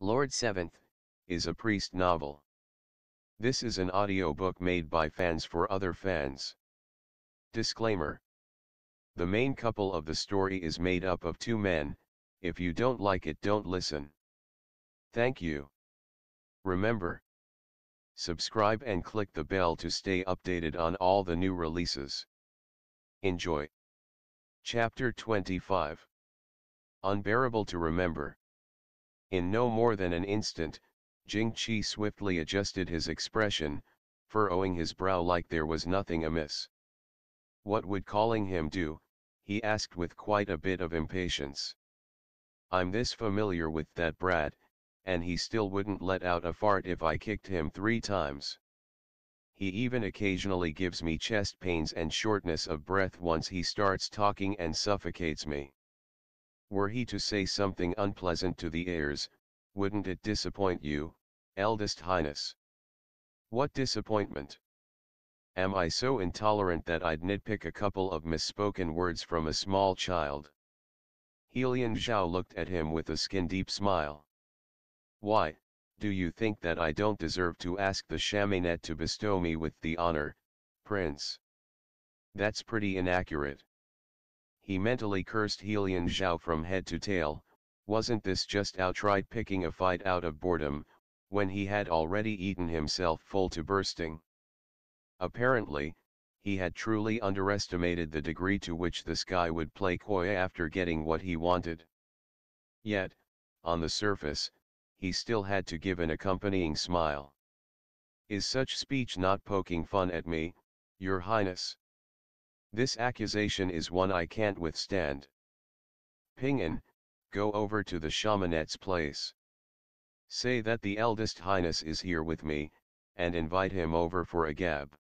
Lord Seventh, is a priest novel. This is an audiobook made by fans for other fans. Disclaimer. The main couple of the story is made up of two men, if you don't like it don't listen. Thank you. Remember. Subscribe and click the bell to stay updated on all the new releases. Enjoy. Chapter 25 Unbearable to Remember in no more than an instant, Jing Qi swiftly adjusted his expression, furrowing his brow like there was nothing amiss. What would calling him do, he asked with quite a bit of impatience. I'm this familiar with that brat, and he still wouldn't let out a fart if I kicked him three times. He even occasionally gives me chest pains and shortness of breath once he starts talking and suffocates me. Were he to say something unpleasant to the heirs, wouldn't it disappoint you, eldest highness? What disappointment? Am I so intolerant that I'd nitpick a couple of misspoken words from a small child? Helian Zhao looked at him with a skin-deep smile. Why, do you think that I don't deserve to ask the Shamanette to bestow me with the honor, Prince? That's pretty inaccurate. He mentally cursed Helian Zhao from head to tail, wasn't this just outright picking a fight out of boredom, when he had already eaten himself full to bursting? Apparently, he had truly underestimated the degree to which this guy would play coy after getting what he wanted. Yet, on the surface, he still had to give an accompanying smile. Is such speech not poking fun at me, your highness? This accusation is one I can't withstand. Pingan, go over to the shamanette's place. Say that the eldest highness is here with me, and invite him over for a gab.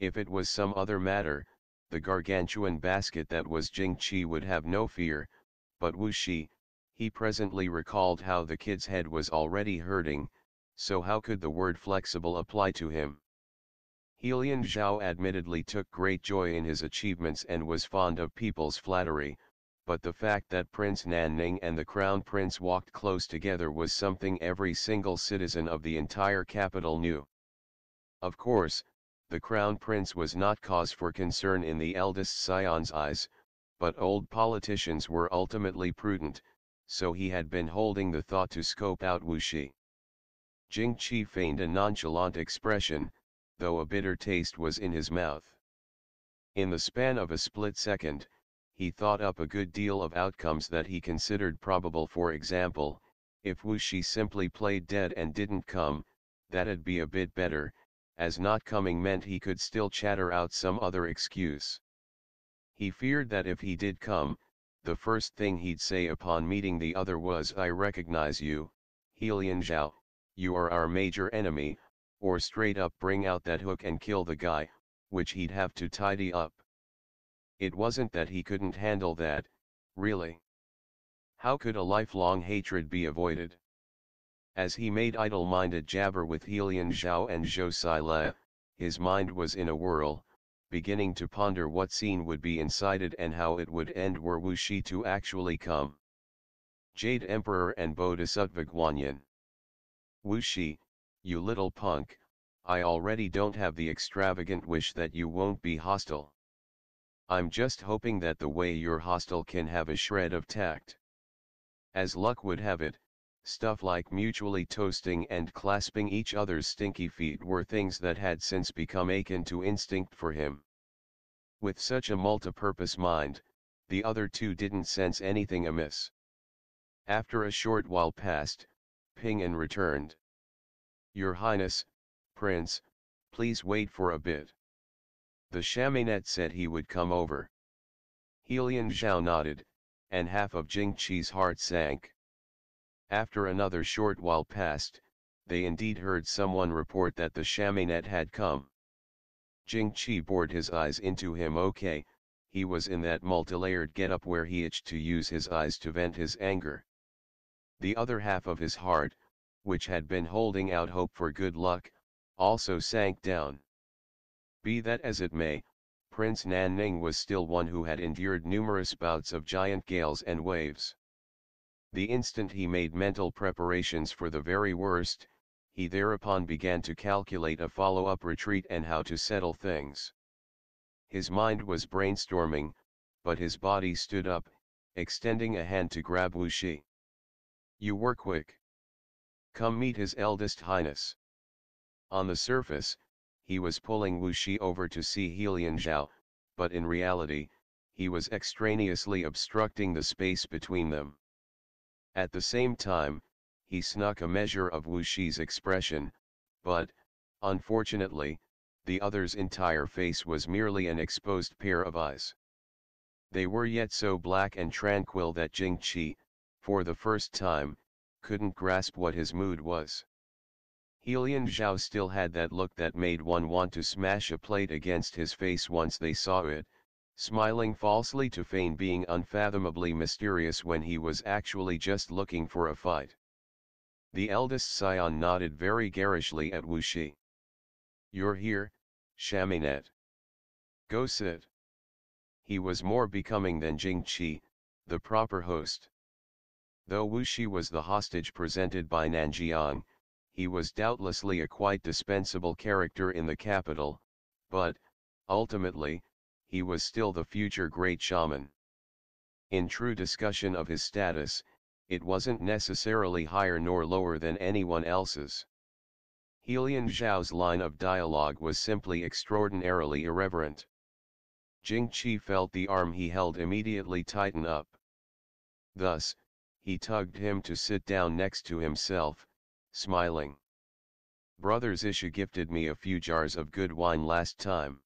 If it was some other matter, the gargantuan basket that was Jing Qi would have no fear, but Wu Shi, he presently recalled how the kid's head was already hurting, so how could the word flexible apply to him? Elian Zhao admittedly took great joy in his achievements and was fond of people's flattery, but the fact that Prince Nanning and the Crown Prince walked close together was something every single citizen of the entire capital knew. Of course, the Crown Prince was not cause for concern in the eldest scion's eyes, but old politicians were ultimately prudent, so he had been holding the thought to scope out Wuxi. Jing Qi feigned a nonchalant expression, though a bitter taste was in his mouth. In the span of a split second, he thought up a good deal of outcomes that he considered probable for example, if Wuxi simply played dead and didn't come, that'd be a bit better, as not coming meant he could still chatter out some other excuse. He feared that if he did come, the first thing he'd say upon meeting the other was I recognize you, Helian Zhao, you are our major enemy, or straight up bring out that hook and kill the guy, which he'd have to tidy up. It wasn't that he couldn't handle that, really. How could a lifelong hatred be avoided? As he made idle-minded jabber with Helian Zhao and Zhou Xile, his mind was in a whirl, beginning to ponder what scene would be incited and how it would end were Wu Shi to actually come. Jade Emperor and Bodhisattva Guanyin. Wu Shi, you little punk, I already don't have the extravagant wish that you won't be hostile. I'm just hoping that the way you're hostile can have a shred of tact. As luck would have it, stuff like mutually toasting and clasping each other's stinky feet were things that had since become akin to instinct for him. With such a multipurpose mind, the other two didn't sense anything amiss. After a short while passed, Ping and returned. Your Highness, Prince, please wait for a bit. The Chaminette said he would come over. Helian Zhao nodded, and half of Jing Qi's heart sank. After another short while passed, they indeed heard someone report that the Chaminette had come. Jing Qi bored his eyes into him okay, he was in that multilayered getup where he itched to use his eyes to vent his anger. The other half of his heart, which had been holding out hope for good luck, also sank down. Be that as it may, Prince Nanning was still one who had endured numerous bouts of giant gales and waves. The instant he made mental preparations for the very worst, he thereupon began to calculate a follow-up retreat and how to settle things. His mind was brainstorming, but his body stood up, extending a hand to grab Wuxi. You were quick. Come meet His Eldest Highness. On the surface, he was pulling Wuxi over to see Helian Zhao, but in reality, he was extraneously obstructing the space between them. At the same time, he snuck a measure of Wuxi's expression, but, unfortunately, the other's entire face was merely an exposed pair of eyes. They were yet so black and tranquil that Jing Qi, for the first time, couldn't grasp what his mood was. Helian Zhao still had that look that made one want to smash a plate against his face once they saw it, smiling falsely to feign being unfathomably mysterious when he was actually just looking for a fight. The eldest scion nodded very garishly at Wuxi. You're here, Chaminet. Go sit. He was more becoming than Jing Qi, the proper host. Though Wuxi was the hostage presented by Nanjiang, he was doubtlessly a quite dispensable character in the capital, but, ultimately, he was still the future great shaman. In true discussion of his status, it wasn't necessarily higher nor lower than anyone else's. Helian Zhao's line of dialogue was simply extraordinarily irreverent. Jing Qi felt the arm he held immediately tighten up. Thus, he tugged him to sit down next to himself, smiling. Brothers Isha gifted me a few jars of good wine last time.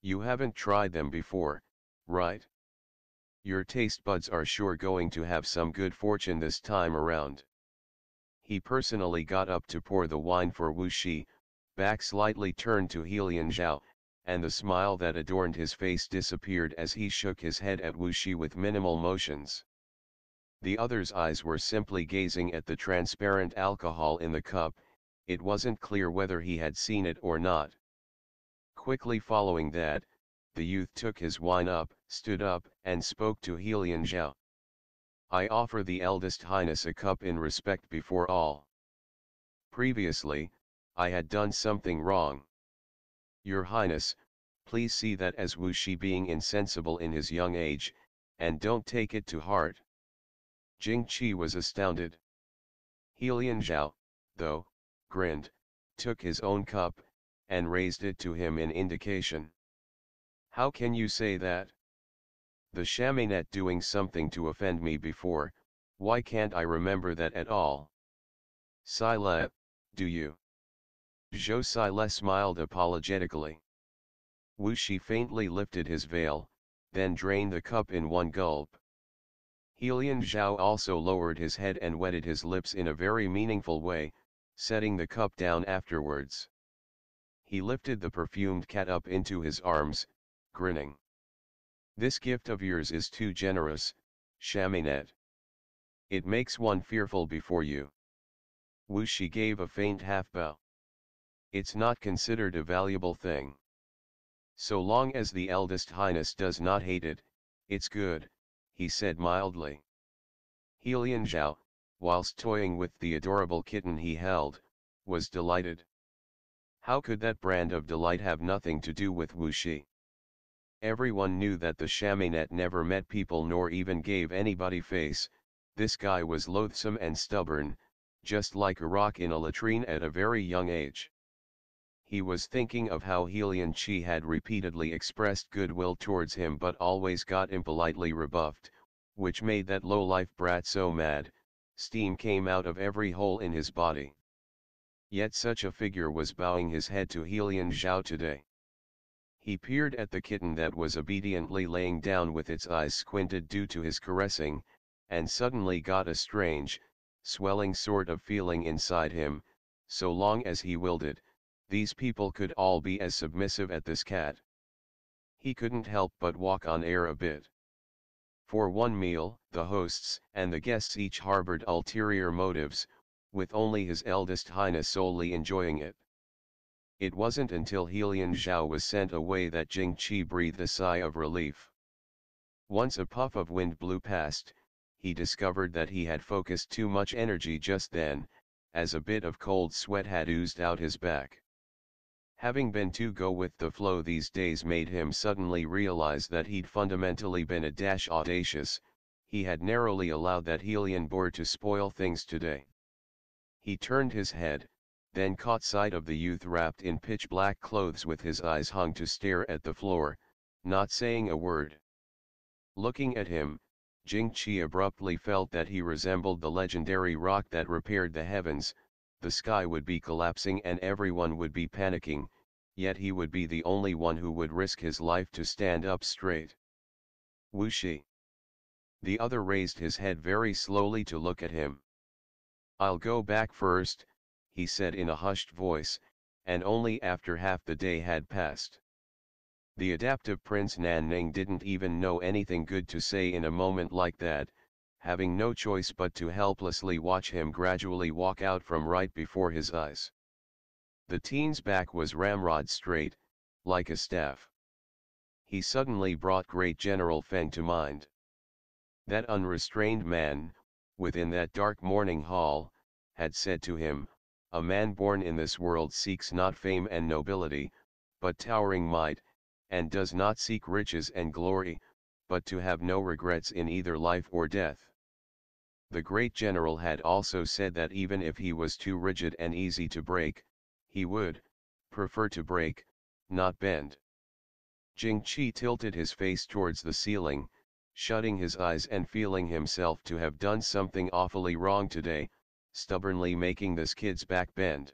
You haven't tried them before, right? Your taste buds are sure going to have some good fortune this time around. He personally got up to pour the wine for Wu Shi, back slightly turned to Helian Zhao, and the smile that adorned his face disappeared as he shook his head at Wu Shi with minimal motions. The other's eyes were simply gazing at the transparent alcohol in the cup, it wasn't clear whether he had seen it or not. Quickly following that, the youth took his wine up, stood up, and spoke to Helian Zhao. I offer the eldest highness a cup in respect before all. Previously, I had done something wrong. Your highness, please see that as Wuxi being insensible in his young age, and don't take it to heart. Jing Qi was astounded. Helian Zhao, though, grinned, took his own cup, and raised it to him in indication. How can you say that? The shamanette doing something to offend me before, why can't I remember that at all? Sile, do you? Zhou Sile smiled apologetically. Wu Shi faintly lifted his veil, then drained the cup in one gulp. Helian Zhao also lowered his head and wetted his lips in a very meaningful way, setting the cup down afterwards. He lifted the perfumed cat up into his arms, grinning. This gift of yours is too generous, Chaminet. It makes one fearful before you. Wu Shi gave a faint half bow. It's not considered a valuable thing. So long as the eldest highness does not hate it, it's good, he said mildly. Helian Zhao, whilst toying with the adorable kitten he held, was delighted. How could that brand of delight have nothing to do with wuxi? Everyone knew that the shamanette never met people nor even gave anybody face, this guy was loathsome and stubborn, just like a rock in a latrine at a very young age. He was thinking of how Helian Chi had repeatedly expressed goodwill towards him but always got impolitely rebuffed, which made that low-life brat so mad, steam came out of every hole in his body. Yet such a figure was bowing his head to Helian Zhao today. He peered at the kitten that was obediently laying down with its eyes squinted due to his caressing, and suddenly got a strange, swelling sort of feeling inside him, so long as he willed it, these people could all be as submissive at this cat. He couldn't help but walk on air a bit. For one meal, the hosts and the guests each harbored ulterior motives, with only his eldest highness solely enjoying it. It wasn't until Helian Zhao was sent away that Jing Qi breathed a sigh of relief. Once a puff of wind blew past, he discovered that he had focused too much energy just then, as a bit of cold sweat had oozed out his back. Having been to go with the flow these days made him suddenly realize that he'd fundamentally been a dash audacious, he had narrowly allowed that helium bore to spoil things today. He turned his head, then caught sight of the youth wrapped in pitch black clothes with his eyes hung to stare at the floor, not saying a word. Looking at him, Jing Qi abruptly felt that he resembled the legendary rock that repaired the heavens, the sky would be collapsing and everyone would be panicking, yet he would be the only one who would risk his life to stand up straight. Wuxi. The other raised his head very slowly to look at him. I'll go back first, he said in a hushed voice, and only after half the day had passed. The adaptive Prince Nan didn't even know anything good to say in a moment like that, having no choice but to helplessly watch him gradually walk out from right before his eyes. The teen's back was ramrod straight, like a staff. He suddenly brought great General Feng to mind. That unrestrained man, within that dark morning hall, had said to him, A man born in this world seeks not fame and nobility, but towering might, and does not seek riches and glory, but to have no regrets in either life or death. The great general had also said that even if he was too rigid and easy to break, he would prefer to break, not bend. Jing Qi tilted his face towards the ceiling, shutting his eyes and feeling himself to have done something awfully wrong today, stubbornly making this kid's back bend.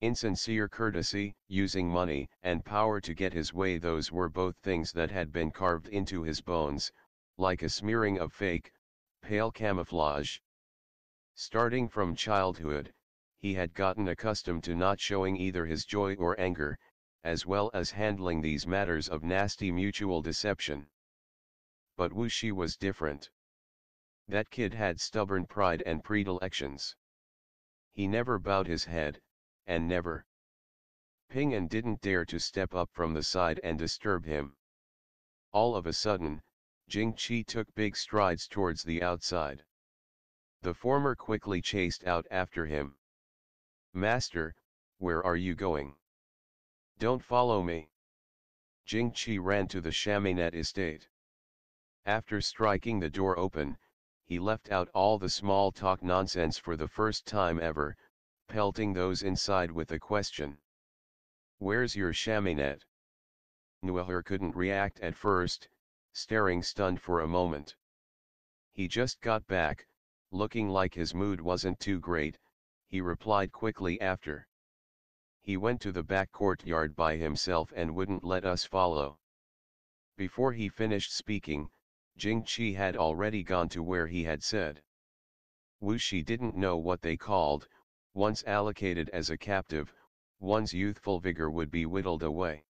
Insincere courtesy, using money and power to get his way those were both things that had been carved into his bones, like a smearing of fake, Pale camouflage. Starting from childhood, he had gotten accustomed to not showing either his joy or anger, as well as handling these matters of nasty mutual deception. But Shi was different. That kid had stubborn pride and predilections. He never bowed his head, and never. Ping An didn't dare to step up from the side and disturb him. All of a sudden, Jing Qi took big strides towards the outside. The former quickly chased out after him. Master, where are you going? Don't follow me. Jing Qi ran to the Chaminade estate. After striking the door open, he left out all the small talk nonsense for the first time ever, pelting those inside with a question. Where's your Chaminade? Nuahir couldn't react at first, staring stunned for a moment. He just got back, looking like his mood wasn't too great, he replied quickly after. He went to the back courtyard by himself and wouldn't let us follow. Before he finished speaking, Jing Qi had already gone to where he had said. Wu Shi didn't know what they called, once allocated as a captive, one's youthful vigor would be whittled away.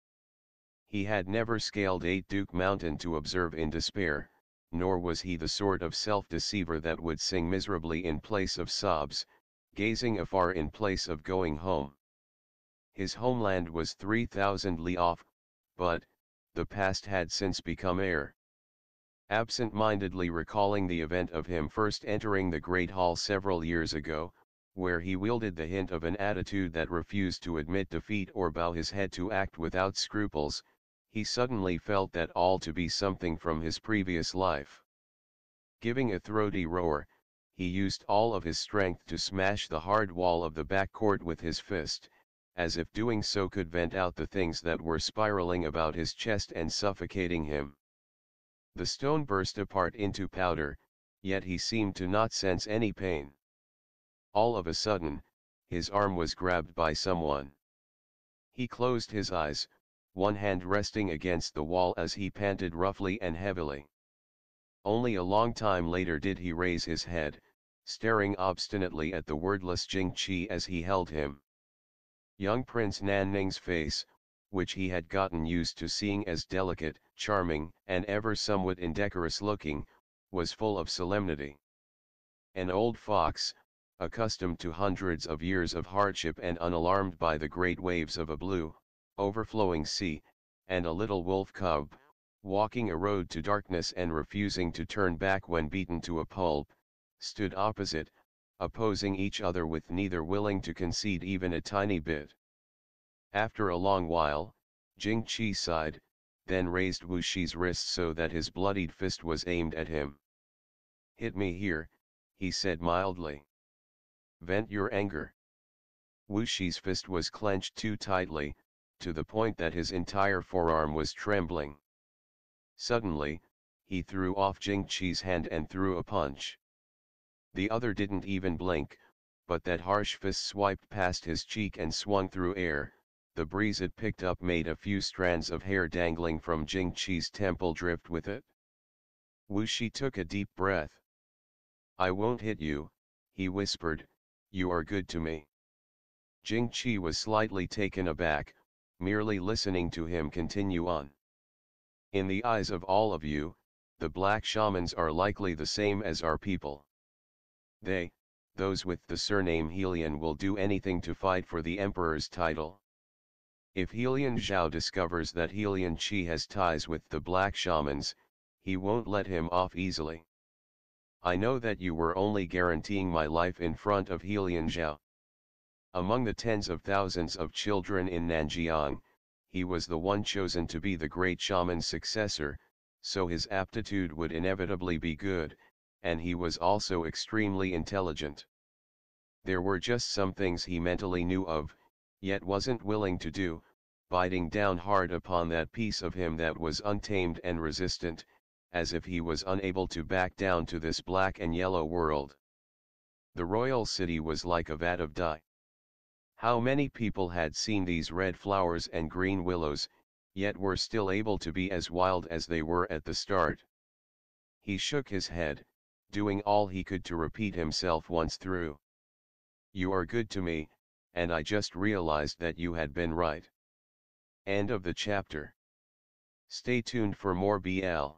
He had never scaled Eight Duke Mountain to observe in despair, nor was he the sort of self-deceiver that would sing miserably in place of sobs, gazing afar in place of going home. His homeland was 3,000 li off, but, the past had since become air. Absent-mindedly recalling the event of him first entering the Great Hall several years ago, where he wielded the hint of an attitude that refused to admit defeat or bow his head to act without scruples, he suddenly felt that all to be something from his previous life. Giving a throaty roar, he used all of his strength to smash the hard wall of the backcourt with his fist, as if doing so could vent out the things that were spiraling about his chest and suffocating him. The stone burst apart into powder, yet he seemed to not sense any pain. All of a sudden, his arm was grabbed by someone. He closed his eyes, one hand resting against the wall as he panted roughly and heavily. Only a long time later did he raise his head, staring obstinately at the wordless Jing Qi as he held him. Young Prince Nanning's face, which he had gotten used to seeing as delicate, charming, and ever somewhat indecorous looking, was full of solemnity. An old fox, accustomed to hundreds of years of hardship and unalarmed by the great waves of a blue, overflowing sea, and a little wolf cub, walking a road to darkness and refusing to turn back when beaten to a pulp, stood opposite, opposing each other with neither willing to concede even a tiny bit. After a long while, Jing Qi sighed, then raised Wu Shi's wrist so that his bloodied fist was aimed at him. Hit me here, he said mildly. Vent your anger. Wu Shi's fist was clenched too tightly, to the point that his entire forearm was trembling. Suddenly, he threw off Jing Qi's hand and threw a punch. The other didn't even blink, but that harsh fist swiped past his cheek and swung through air, the breeze it picked up made a few strands of hair dangling from Jing Qi's temple drift with it. Wu Shi took a deep breath. I won't hit you, he whispered, you are good to me. Jing Qi was slightly taken aback, merely listening to him continue on. In the eyes of all of you, the black shamans are likely the same as our people. They, those with the surname Helian, will do anything to fight for the emperor's title. If Helian Zhao discovers that Helian Qi has ties with the black shamans, he won't let him off easily. I know that you were only guaranteeing my life in front of Helian Zhao. Among the tens of thousands of children in Nanjiang, he was the one chosen to be the great shaman's successor, so his aptitude would inevitably be good, and he was also extremely intelligent. There were just some things he mentally knew of, yet wasn't willing to do, biting down hard upon that piece of him that was untamed and resistant, as if he was unable to back down to this black and yellow world. The royal city was like a vat of dye. How many people had seen these red flowers and green willows, yet were still able to be as wild as they were at the start. He shook his head, doing all he could to repeat himself once through. You are good to me, and I just realized that you had been right. End of the chapter. Stay tuned for more BL.